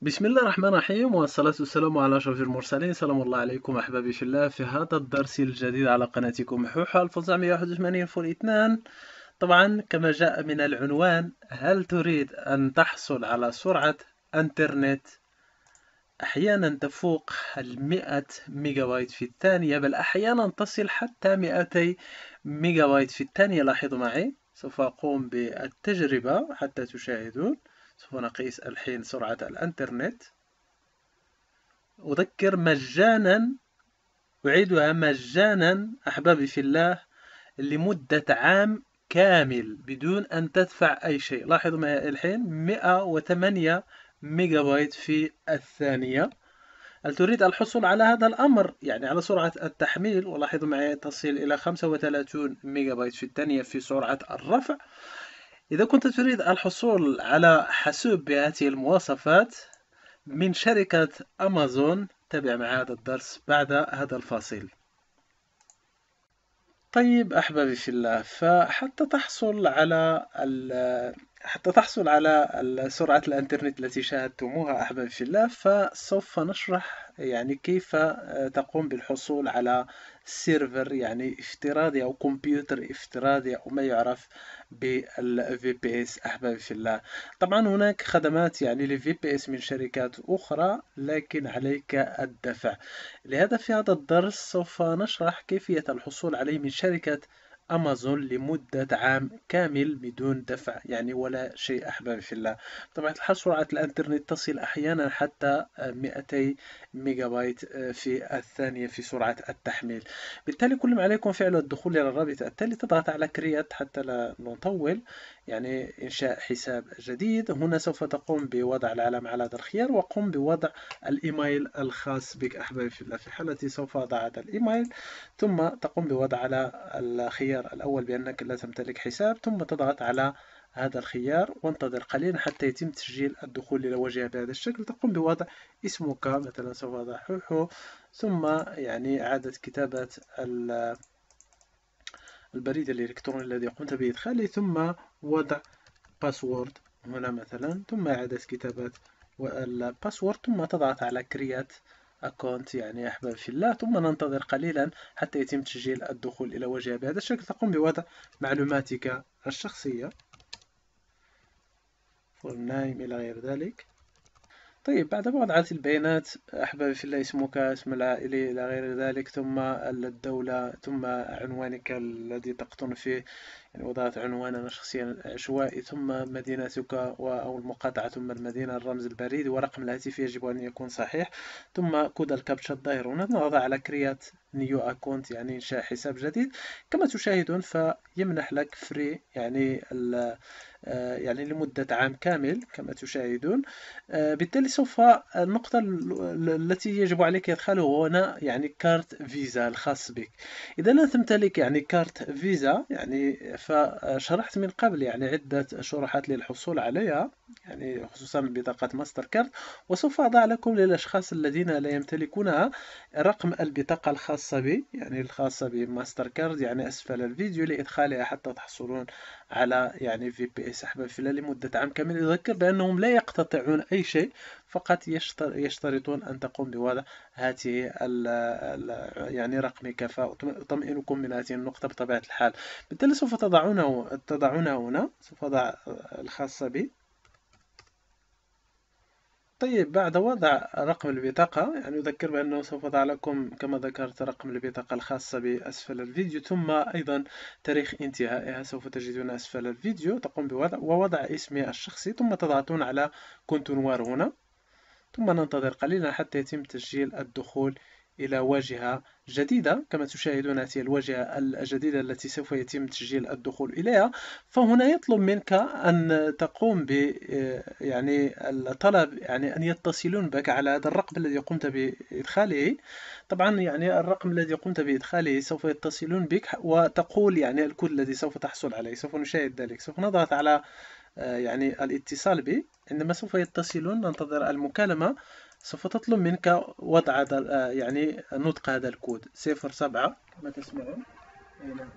بسم الله الرحمن الرحيم والصلاة والسلام على أشرف المرسلين سلام الله عليكم أحبابي في الله في هذا الدرس الجديد على قناتكم حوحة 1981 فول 2 طبعا كما جاء من العنوان هل تريد أن تحصل على سرعة أنترنت أحيانا تفوق المئة بايت في الثانية بل أحيانا تصل حتى مئتي ميجا بايت في الثانية لاحظوا معي سوف أقوم بالتجربة حتى تشاهدون سوف نقيس الحين سرعة الإنترنت أذكر مجانا أعيدها مجانا أحبابي في الله لمدة عام كامل بدون أن تدفع أي شيء لاحظوا معي الحين 108 ميجا بايت في الثانية هل تريد الحصول على هذا الأمر يعني على سرعة التحميل ولاحظوا معي تصل إلى 35 ميجا بايت في الثانية في سرعة الرفع إذا كنت تريد الحصول على حاسوب بهذه المواصفات من شركة أمازون تابع مع هذا الدرس بعد هذا الفاصل طيب أحبابي في الله فحتى تحصل على حتى تحصل على سرعة الإنترنت التي شاهدتموها أحبابي في الله فسوف نشرح يعني كيف آه، تقوم بالحصول على سيرفر يعني افتراضي او كمبيوتر افتراضي او ما يعرف بالفي بي اس احبابي في الله طبعا هناك خدمات يعني للفي بي اس من شركات اخرى لكن عليك الدفع لهذا في هذا الدرس سوف نشرح كيفيه الحصول عليه من شركه امازون لمدة عام كامل بدون دفع يعني ولا شيء احبابي في الله بطبيعة الحال سرعة الانترنت تصل احيانا حتى 200 ميجا بايت آه، في الثانية في سرعة التحميل بالتالي كل ما عليكم فعله الدخول الى الرابط التالي تضغط على كريات حتى لا نطول يعني انشاء حساب جديد هنا سوف تقوم بوضع العلم على هذا الخيار وقم بوضع الايميل الخاص بك احبابي في الله في حالتي سوف اضع هذا الايميل ثم تقوم بوضع على الخيار الخيار الأول بأنك لا تمتلك حساب ثم تضغط على هذا الخيار وانتظر قليلا حتى يتم تسجيل الدخول إلى واجهة بهذا الشكل تقوم بوضع اسمك مثلا سوف أضع حوحو ثم يعني إعادة كتابة البريد الإلكتروني الذي قمت بإدخاله ثم وضع باسورد هنا مثلا ثم إعادة كتابة الباسورد ثم تضغط على كريات اكونت يعني أحباب في الله ثم ننتظر قليلا حتى يتم تسجيل الدخول إلى واجهه بهذا الشكل تقوم بوضع معلوماتك الشخصية فور نايم إلى غير ذلك طيب بعد مراجعة البيانات أحبابي في الله اسمك اسم العائلة إلى غير ذلك ثم الدولة ثم عنوانك الذي تقطن فيه يعني وضعت عنوانا شخصيا عشوائي ثم مدينتك أو المقاطعة ثم المدينة الرمز البريد ورقم الهاتف يجب أن يكون صحيح ثم كود الكابتشا الظاهر هنا نضغط على كريات نيو اكونت يعني انشاء حساب جديد كما تشاهدون فيمنح لك فري يعني آه، يعني لمدة عام كامل كما تشاهدون آه، بالتالي سوف آه، النقطة التي يجب عليك إدخاله هنا يعني كارت فيزا الخاص بك إذا لا تمتلك يعني كارت فيزا يعني فشرحت من قبل يعني عدة شروحات للحصول عليها يعني خصوصا بطاقة ماستر كارد وسوف أضع لكم للأشخاص الذين لا يمتلكونها رقم البطاقة الخاصة الخاصة بي يعني الخاصة بماستر كارد يعني أسفل الفيديو لإدخالها حتى تحصلون على يعني في بي اس أحباب فيلا لمدة عام كامل يذكر بأنهم لا يقتطعون أي شيء فقط يشترطون أن تقوم بوضع هذه يعني رقمك فأطمئنكم من هذه النقطة بطبيعة الحال بالتالي سوف تضعونه تضعونه هنا سوف أضع الخاصة بي طيب بعد وضع رقم البطاقة يعني أذكر بأنه سوف أضع لكم كما ذكرت رقم البطاقة الخاصة بأسفل الفيديو ثم أيضا تاريخ انتهائها سوف تجدون أسفل الفيديو تقوم بوضع ووضع اسمي الشخصي ثم تضغطون على كونتونوار هنا ثم ننتظر قليلا حتى يتم تسجيل الدخول إلى واجهة جديدة كما تشاهدون هذه الواجهة الجديدة التي سوف يتم تسجيل الدخول إليها فهنا يطلب منك أن تقوم ب يعني الطلب يعني أن يتصلون بك على هذا الرقم الذي قمت بإدخاله طبعا يعني الرقم الذي قمت بإدخاله سوف يتصلون بك وتقول يعني الكود الذي سوف تحصل عليه سوف نشاهد ذلك سوف نضغط على آه، يعني الاتصال به عندما سوف يتصلون ننتظر المكالمة سوف تطلب منك وضع هذا آه، يعني نطق هذا الكود صفر سبعة كما تسمعون هنا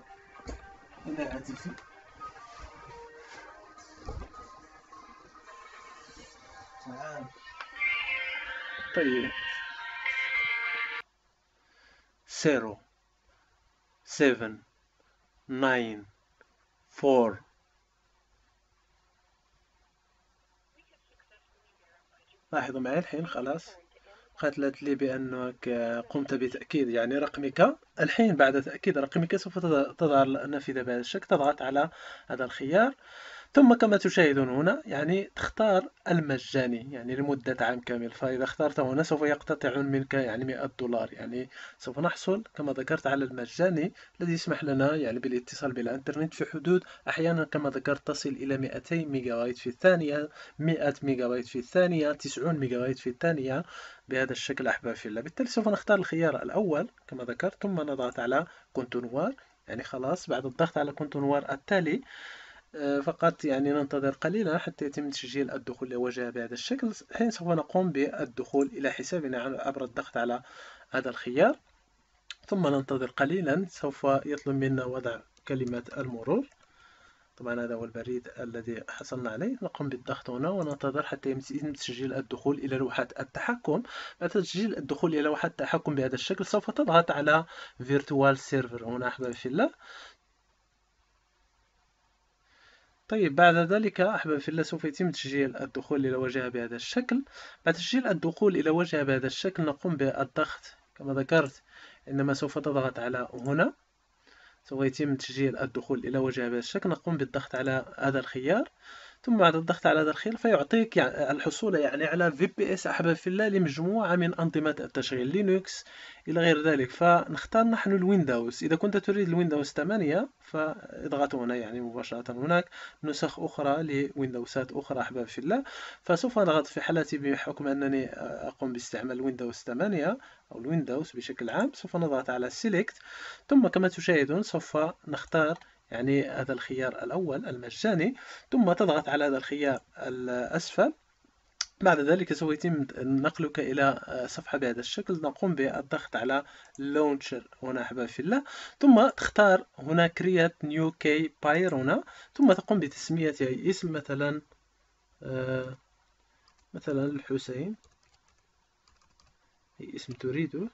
إلى هاتفي طيب سيرو سيفن ناين فور لاحظوا معي الحين خلاص قالت لي بأنك قمت بتأكيد يعني رقمك الحين بعد تأكيد رقمك سوف تظهر النافذة بهذا الشكل تضغط على هذا الخيار ثم كما تشاهدون هنا يعني تختار المجاني يعني لمدة عام كامل فإذا اخترته هنا سوف يقتطع منك يعني 100 دولار يعني سوف نحصل كما ذكرت على المجاني الذي يسمح لنا يعني بالاتصال بالإنترنت في حدود أحيانا كما ذكرت تصل إلى 200 بايت في الثانية 100 بايت في الثانية 90 بايت في الثانية بهذا الشكل أحباب في الله بالتالي سوف نختار الخيار الأول كما ذكرت ثم نضغط على كونتونوار يعني خلاص بعد الضغط على كونتونوار التالي آه، فقط يعني ننتظر قليلا حتى يتم تسجيل الدخول لوجهها بهذا الشكل حين سوف نقوم بالدخول إلى حسابنا نعم عبر الضغط على هذا الخيار ثم ننتظر قليلا سوف يطلب منا وضع كلمة المرور طبعا هذا هو البريد الذي حصلنا عليه نقوم بالضغط هنا وننتظر حتى يتم تسجيل الدخول إلى لوحة التحكم بعد تسجيل الدخول إلى لوحة التحكم بهذا الشكل سوف تضغط على فيرتوال سيرفر هنا أحبابي في الله طيب بعد ذلك أحباب في الله سوف يتم تسجيل الدخول إلى واجهة بهذا الشكل بعد تسجيل الدخول إلى واجهة بهذا الشكل نقوم بالضغط كما ذكرت إنما سوف تضغط على هنا سوف يتم تسجيل الدخول إلى واجهة بهذا الشكل نقوم بالضغط على هذا الخيار ثم بعد الضغط على هذا الخيار فيعطيك يعني الحصول يعني على في بي اس احباب في الله لمجموعه من انظمه التشغيل لينكس الى غير ذلك فنختار نحن الويندوز اذا كنت تريد الويندوز 8 فاضغط هنا يعني مباشره هناك نسخ اخرى لويندوزات اخرى احباب في الله فسوف نضغط في حالتي بحكم انني اقوم باستعمال ويندوز 8 او الويندوز بشكل عام سوف نضغط على سيلكت ثم كما تشاهدون سوف نختار يعني هذا الخيار الأول المجاني ثم تضغط على هذا الخيار الأسفل بعد ذلك سوف يتم نقلك إلى صفحة بهذا الشكل نقوم بالضغط على لونشر هنا أحباب الله ثم تختار هنا كريات نيو كي باير هنا ثم تقوم أي اسم مثلا آه، مثلا الحسين أي اسم تريده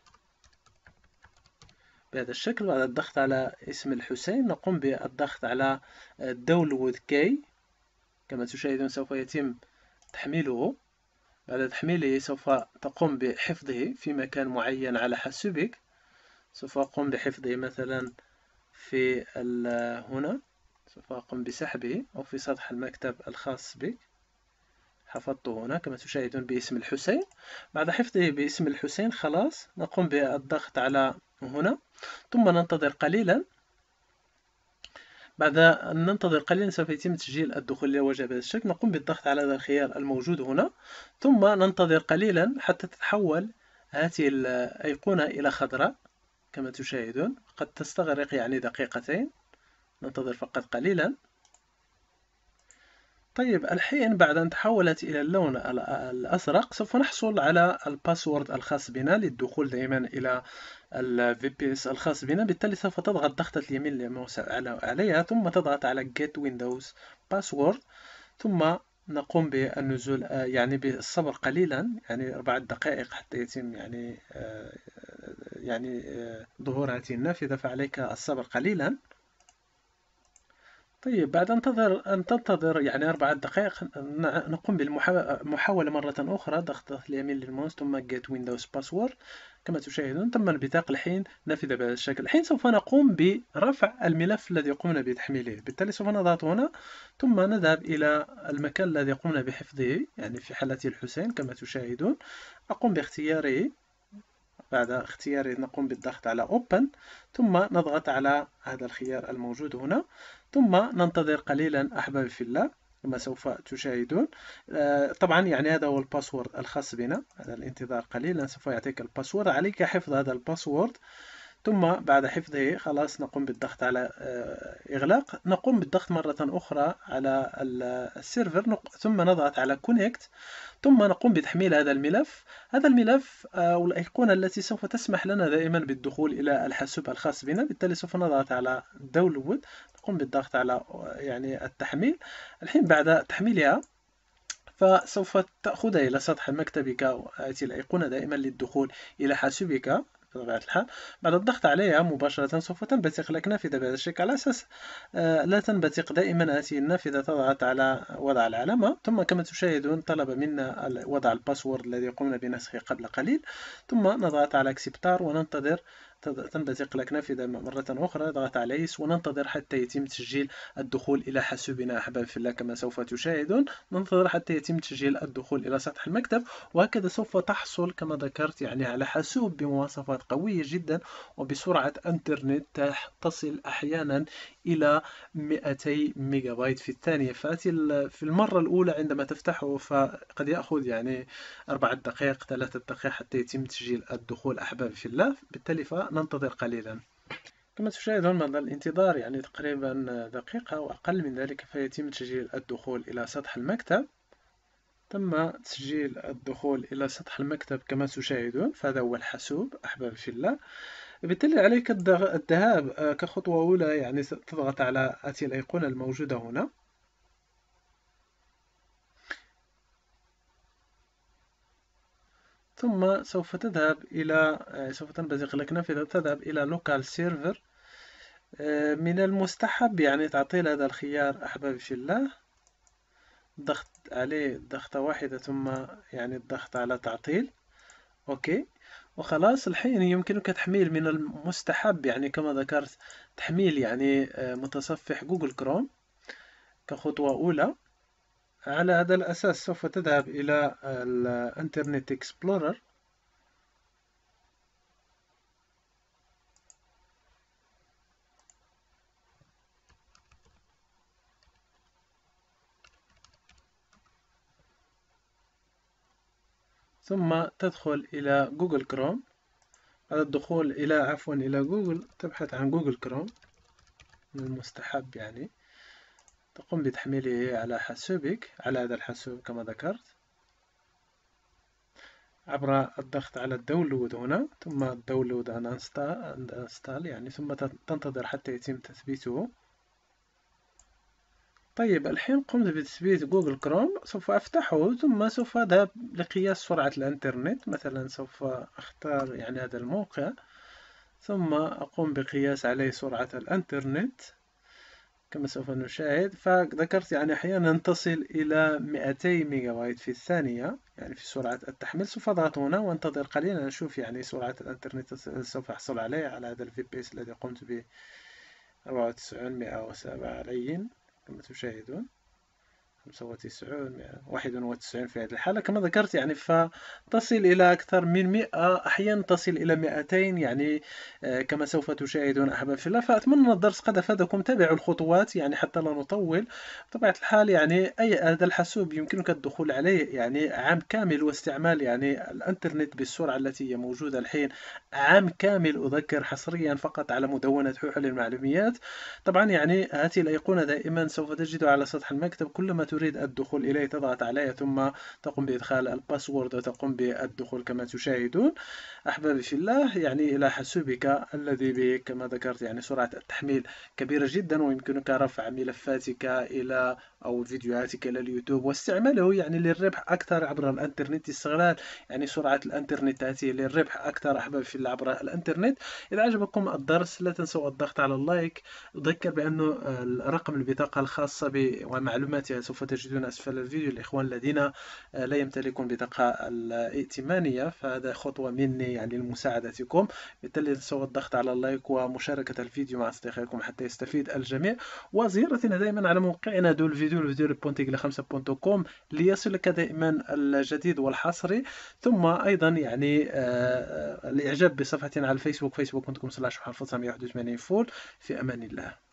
بهذا الشكل بعد الضغط على اسم الحسين نقوم بالضغط على داونلود كي كما تشاهدون سوف يتم تحميله بعد تحميله سوف تقوم بحفظه في مكان معين على حاسوبك سوف أقوم بحفظه مثلا في هنا سوف أقوم بسحبه أو في سطح المكتب الخاص بك حفظته هنا كما تشاهدون باسم الحسين بعد حفظه باسم الحسين خلاص نقوم بالضغط على هنا ثم ننتظر قليلا بعد أن ننتظر قليلا سوف يتم تسجيل الدخول للواجهة بهذا الشكل نقوم بالضغط على هذا الخيار الموجود هنا ثم ننتظر قليلا حتى تتحول هذه الأيقونة إلى خضراء كما تشاهدون قد تستغرق يعني دقيقتين ننتظر فقط قليلا طيب الحين بعد أن تحولت إلى اللون الأزرق سوف نحصل على الباسورد الخاص بنا للدخول دائما إلى ال VPS الخاص بنا بالتالي سوف تضغط ضغطة اليمين للماوس عليها ثم تضغط على Get Windows Password ثم نقوم بالنزول آه، يعني بالصبر قليلا يعني أربع دقائق حتى يتم يعني آه، يعني آه، ظهور هذه النافذة فعليك الصبر قليلا طيب بعد انتظر أن تنتظر يعني أربع دقائق نقوم بالمحاولة مرة أخرى ضغط اليمين للماوس ثم get windows password كما تشاهدون تم البطاقه الحين نافذة بهذا الشكل الحين سوف نقوم برفع الملف الذي قمنا بتحميله بالتالي سوف نضغط هنا ثم نذهب إلى المكان الذي قمنا بحفظه يعني في حالتي الحسين كما تشاهدون أقوم باختياره بعد اختياره نقوم بالضغط على Open ثم نضغط على هذا الخيار الموجود هنا ثم ننتظر قليلا أحبابي في الله كما سوف تشاهدون آه، طبعا يعني هذا هو الباسورد الخاص بنا هذا الانتظار قليلا سوف يعطيك الباسورد عليك حفظ هذا الباسورد ثم بعد حفظه خلاص نقوم بالضغط على آه، إغلاق نقوم بالضغط مرة أخرى على السيرفر ثم نضغط على كونكت ثم نقوم بتحميل هذا الملف هذا الملف أو آه، الأيقونة التي سوف تسمح لنا دائما بالدخول إلى الحاسوب الخاص بنا بالتالي سوف نضغط على داونلود تقوم بالضغط على يعني التحميل الحين بعد تحميلها فسوف تأخذها إلى سطح مكتبك وآتي الأيقونة دائما للدخول إلى حاسوبك بطبيعة الحال بعد الضغط عليها مباشرة سوف تنبثق لك نافذة بهذا الشكل على أساس آه، لا تنبثق دائما هذه النافذة تضغط على وضع العلامة ثم كما تشاهدون طلب منا وضع الباسورد الذي قمنا بنسخه قبل قليل ثم نضغط على اكسبتار وننتظر تنبثق لك نافذة مرة أخرى نضغط على يس وننتظر حتى يتم تسجيل الدخول إلى حاسوبنا أحباب في الله كما سوف تشاهدون ننتظر حتى يتم تسجيل الدخول إلى سطح المكتب وهكذا سوف تحصل كما ذكرت يعني على حاسوب بمواصفات قوية جدا وبسرعة أنترنت تصل أحيانا إلى 200 ميجا بايت في الثانية في المرة الأولى عندما تفتحه فقد يأخذ يعني أربعة دقائق ثلاثة دقائق حتى يتم تسجيل الدخول أحباب في الله بالتالي ننتظر قليلا كما تشاهدون مضى الانتظار يعني تقريبا دقيقة وأقل من ذلك فيتم تسجيل الدخول إلى سطح المكتب تم تسجيل الدخول إلى سطح المكتب كما تشاهدون فهذا هو الحاسوب أحباب في الله بالتالي عليك الذهاب آه، كخطوة أولى يعني تضغط على هذه الأيقونة الموجودة هنا ثم سوف تذهب إلى آه، سوف تنبثق لك نافذة تذهب إلى لوكال آه، سيرفر من المستحب يعني تعطيل هذا الخيار أحبابي في الله ضغط عليه ضغطة واحدة ثم يعني الضغط على تعطيل أوكي وخلاص الحين يمكنك تحميل من المستحب يعني كما ذكرت تحميل يعني آه، متصفح جوجل كروم كخطوة أولى على هذا الأساس سوف تذهب إلى الانترنت اكسبلورر ثم تدخل إلى جوجل كروم على الدخول إلى عفوا إلى جوجل تبحث عن جوجل كروم من المستحب يعني تقوم بتحميله على حاسوبك على هذا الحاسوب كما ذكرت عبر الضغط على الداونلود هنا ثم الداونلود ان انستال يعني ثم تنتظر حتى يتم تثبيته طيب الحين قمت بتثبيت جوجل كروم سوف أفتحه ثم سوف أذهب لقياس سرعة الإنترنت مثلا سوف أختار يعني هذا الموقع ثم أقوم بقياس عليه سرعة الإنترنت كما سوف نشاهد فذكرت يعني أحيانا تصل إلى 200 بايت في الثانية يعني في سرعة التحميل سوف أضغط هنا وانتظر قليلا نشوف يعني سرعة الإنترنت سوف أحصل عليه على هذا الفي بي اس الذي قمت به 94 107 عليه كما تشاهدون 95 91 في هذه الحالة كما ذكرت يعني فتصل إلى أكثر من 100 أحيانا تصل إلى 200 يعني آه، كما سوف تشاهدون أحباب في الله فأتمنى أن الدرس قد أفادكم تابعوا الخطوات يعني حتى لا نطول بطبيعة الحال يعني أي هذا الحاسوب يمكنك الدخول عليه يعني عام كامل واستعمال يعني الإنترنت بالسرعة التي هي موجودة الحين عام كامل أذكر حصريا فقط على مدونة حوحل المعلوميات طبعا يعني هاتي الأيقونة دائما سوف تجد على سطح المكتب كلما تريد الدخول إليه تضغط عليه ثم تقوم بإدخال الباسورد وتقوم بالدخول كما تشاهدون أحبابي في الله يعني إلى حاسوبك الذي به كما ذكرت يعني سرعة التحميل كبيرة جدا ويمكنك رفع ملفاتك إلى او فيديوهاتك الى اليوتيوب واستعماله يعني للربح اكثر عبر الانترنت استغلال يعني سرعه الانترنت هاته للربح اكثر احبابي عبر الانترنت اذا عجبكم الدرس لا تنسوا الضغط على اللايك اذكر بانه رقم البطاقه الخاصه ب... ومعلوماتها سوف تجدون اسفل الفيديو الاخوان الذين آه، لا يمتلكون بطاقه الائتمانيه فهذا خطوه مني يعني لمساعدتكم بالتالي لا تنسوا الضغط على اللايك ومشاركه الفيديو مع اصدقائكم حتى يستفيد الجميع وزيارتنا دائما على موقعنا دول فيديو الفيديو لخمسة بونتو كوم ليصلك دائما الجديد والحصري ثم ايضا يعني آه، الاعجاب بصفحتنا على الفيسبوك فيسبوك كنتكم facebook.com/1981 فول في امان الله